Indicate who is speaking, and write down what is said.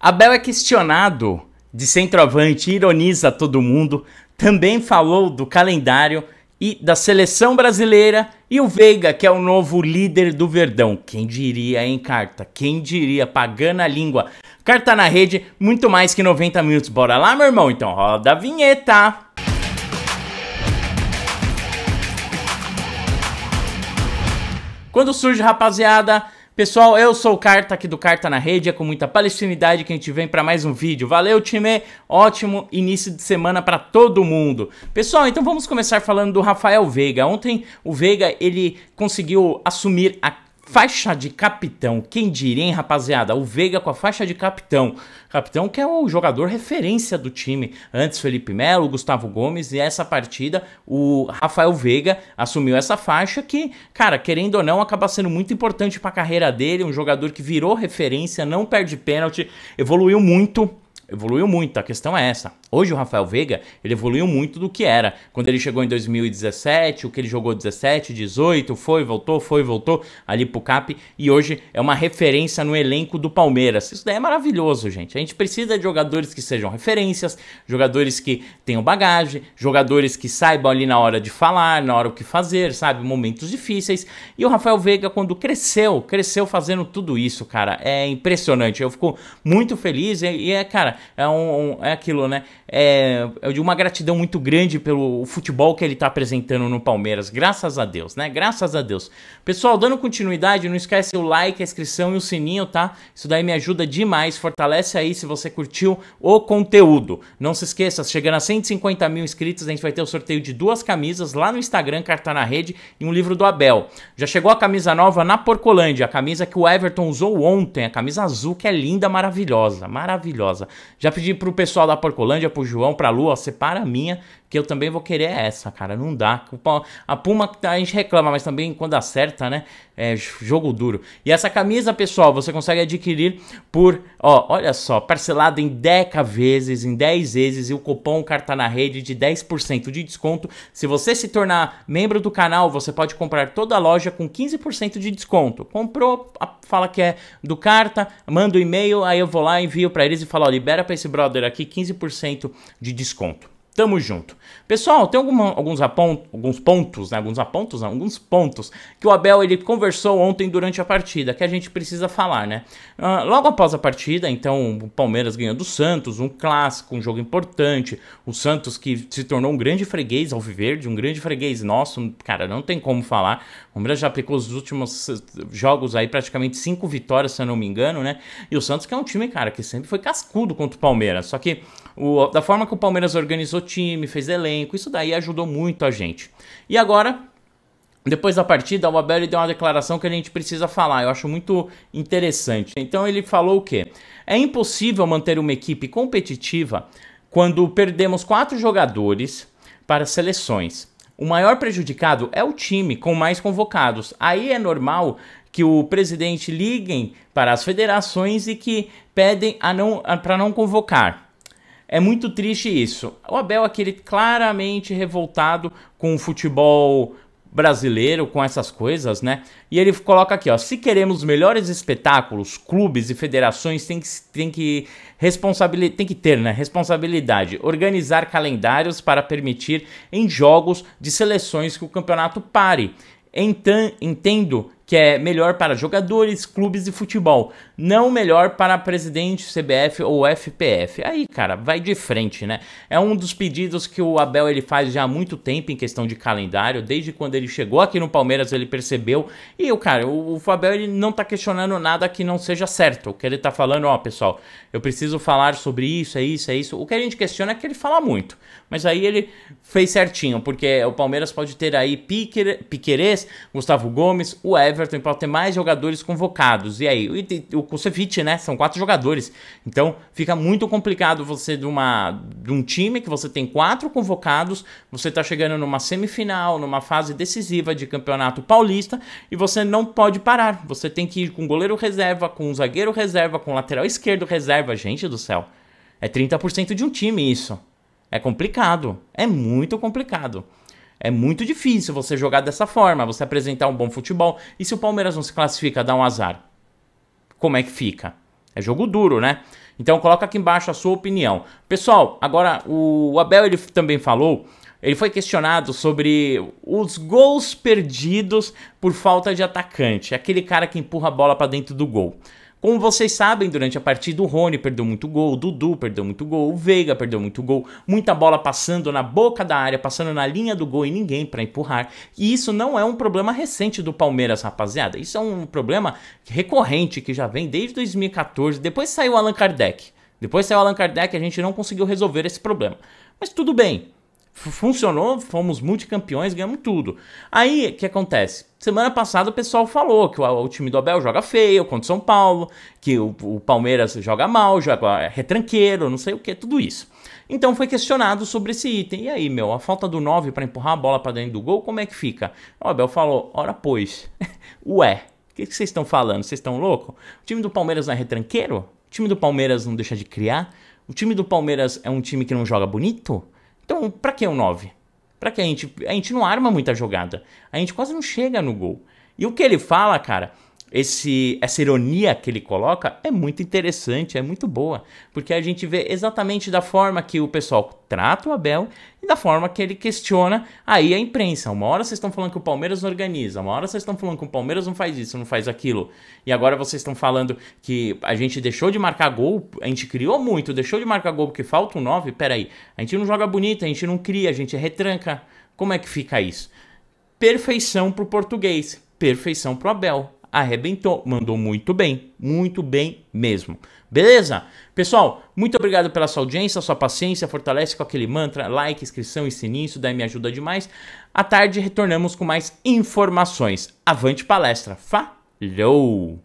Speaker 1: Abel é questionado de centroavante, ironiza todo mundo, também falou do calendário e da seleção brasileira e o Veiga, que é o novo líder do Verdão. Quem diria, hein, Carta? Quem diria? Pagando a língua. Carta na rede, muito mais que 90 minutos. Bora lá, meu irmão? Então roda a vinheta. Quando surge, rapaziada, Pessoal, eu sou o Carta aqui do Carta na Rede, é com muita palestinidade que a gente vem para mais um vídeo. Valeu, time! Ótimo início de semana para todo mundo. Pessoal, então vamos começar falando do Rafael Veiga. Ontem o Veiga, ele conseguiu assumir a Faixa de capitão, quem diria, hein, rapaziada? O Veiga com a faixa de capitão. Capitão que é o jogador referência do time. Antes Felipe Melo, Gustavo Gomes e essa partida o Rafael Veiga assumiu essa faixa que, cara, querendo ou não, acaba sendo muito importante para a carreira dele. Um jogador que virou referência, não perde pênalti, evoluiu muito evoluiu muito, a questão é essa. Hoje o Rafael Veiga, ele evoluiu muito do que era. Quando ele chegou em 2017, o que ele jogou 17, 18, foi, voltou, foi, voltou ali pro CAP e hoje é uma referência no elenco do Palmeiras. Isso daí é maravilhoso, gente. A gente precisa de jogadores que sejam referências, jogadores que tenham bagagem, jogadores que saibam ali na hora de falar, na hora o que fazer, sabe, momentos difíceis. E o Rafael Veiga quando cresceu, cresceu fazendo tudo isso, cara. É impressionante. Eu fico muito feliz e é, cara, é, um, um, é aquilo, né? É, é de uma gratidão muito grande pelo futebol que ele está apresentando no Palmeiras. Graças a Deus, né? Graças a Deus. Pessoal, dando continuidade, não esquece o like, a inscrição e o sininho, tá? Isso daí me ajuda demais. Fortalece aí se você curtiu o conteúdo. Não se esqueça, chegando a 150 mil inscritos, a gente vai ter o sorteio de duas camisas lá no Instagram, Carta na Rede, e um livro do Abel. Já chegou a camisa nova na Porcolândia, a camisa que o Everton usou ontem, a camisa azul que é linda, maravilhosa, maravilhosa. Já pedi pro pessoal da Porcolândia, pro João, pra Lu, ó, separa a minha que eu também vou querer é essa, cara. Não dá. A Puma a gente reclama, mas também quando acerta, né? É jogo duro. E essa camisa, pessoal, você consegue adquirir por, ó, olha só, parcelado em 10 vezes, em 10 vezes, e o cupom carta na rede de 10% de desconto. Se você se tornar membro do canal, você pode comprar toda a loja com 15% de desconto. Comprou, fala que é do carta, manda o um e-mail, aí eu vou lá, envio para eles e falo, ó, libera para esse brother aqui 15% de desconto. Tamo junto. Pessoal, tem alguma, alguns, apont, alguns pontos, né? Alguns apontos, não, alguns pontos que o Abel ele conversou ontem durante a partida, que a gente precisa falar, né? Uh, logo após a partida, então, o Palmeiras ganhou do Santos, um clássico, um jogo importante. O Santos que se tornou um grande freguês ao viverde, um grande freguês nosso, cara, não tem como falar. O Palmeiras já aplicou os últimos eh, jogos aí, praticamente cinco vitórias, se eu não me engano, né? E o Santos, que é um time, cara, que sempre foi cascudo contra o Palmeiras. Só que o, da forma que o Palmeiras organizou time, fez elenco, isso daí ajudou muito a gente. E agora, depois da partida, o Abel deu uma declaração que a gente precisa falar, eu acho muito interessante. Então ele falou o quê? É impossível manter uma equipe competitiva quando perdemos quatro jogadores para seleções. O maior prejudicado é o time com mais convocados. Aí é normal que o presidente liguem para as federações e que pedem a não para não convocar. É muito triste isso. O Abel, aquele claramente revoltado com o futebol brasileiro com essas coisas, né? E ele coloca aqui, ó, se queremos melhores espetáculos, clubes e federações têm que, têm que responsabilidade, tem que ter, né, responsabilidade, organizar calendários para permitir em jogos de seleções que o campeonato pare. Entendo que é melhor para jogadores, clubes e futebol, não melhor para presidente, CBF ou FPF. Aí, cara, vai de frente, né? É um dos pedidos que o Abel ele faz já há muito tempo em questão de calendário, desde quando ele chegou aqui no Palmeiras, ele percebeu. E o cara, o, o Abel ele não tá questionando nada que não seja certo. O que ele tá falando, ó, pessoal, eu preciso falar sobre isso, é isso, é isso. O que a gente questiona é que ele fala muito. Mas aí ele fez certinho, porque o Palmeiras pode ter aí Piquerez, Gustavo Gomes, o Everton Everton e ter mais jogadores convocados. E aí, o Kusevich, né? São quatro jogadores. Então, fica muito complicado você de, uma, de um time que você tem quatro convocados, você tá chegando numa semifinal, numa fase decisiva de campeonato paulista, e você não pode parar. Você tem que ir com goleiro reserva, com zagueiro reserva, com lateral esquerdo reserva. Gente do céu, é 30% de um time isso. É complicado. É muito complicado. É muito difícil você jogar dessa forma, você apresentar um bom futebol. E se o Palmeiras não se classifica, dá um azar. Como é que fica? É jogo duro, né? Então coloca aqui embaixo a sua opinião. Pessoal, agora o Abel ele também falou ele foi questionado sobre os gols perdidos por falta de atacante, aquele cara que empurra a bola para dentro do gol. Como vocês sabem, durante a partida o Rony perdeu muito gol, o Dudu perdeu muito gol, o Veiga perdeu muito gol, muita bola passando na boca da área, passando na linha do gol e ninguém para empurrar. E isso não é um problema recente do Palmeiras, rapaziada. Isso é um problema recorrente que já vem desde 2014, depois saiu o Allan Kardec. Depois saiu o Allan Kardec, a gente não conseguiu resolver esse problema. Mas tudo bem, funcionou, fomos multicampeões, ganhamos tudo. Aí, o que acontece? Semana passada o pessoal falou que o, o, time do Abel joga feio contra o São Paulo, que o, o Palmeiras joga mal, joga é retranqueiro, não sei o que, tudo isso. Então foi questionado sobre esse item. E aí, meu, a falta do 9 para empurrar a bola para dentro do gol, como é que fica? O Abel falou, ora pois, ué, o que, que vocês estão falando? Vocês estão louco? O time do Palmeiras não é retranqueiro? O time do Palmeiras não deixa de criar? O time do Palmeiras é um time que não joga bonito? Então, para que o 9? Para que a gente, a gente não arma muita jogada. A gente quase não chega no gol. E o que ele fala, cara, esse, essa ironia que ele coloca é muito interessante, é muito boa, porque a gente vê exatamente da forma que o pessoal trata o Abel e da forma que ele questiona aí a imprensa. Uma hora vocês estão falando que o Palmeiras não organiza, uma hora vocês estão falando que o Palmeiras não faz isso, não faz aquilo, e agora vocês estão falando que a gente deixou de marcar gol, a gente criou muito, deixou de marcar gol porque falta um 9, peraí, a gente não joga bonito, a gente não cria, a gente retranca. Como é que fica isso? Perfeição pro português, perfeição pro Abel arrebentou, mandou muito bem, muito bem mesmo. Beleza? Pessoal, muito obrigado pela sua audiência, sua paciência, fortalece com aquele mantra, like, inscrição e sininho, isso daí me ajuda demais. À tarde retornamos com mais informações. Avante palestra. Falou!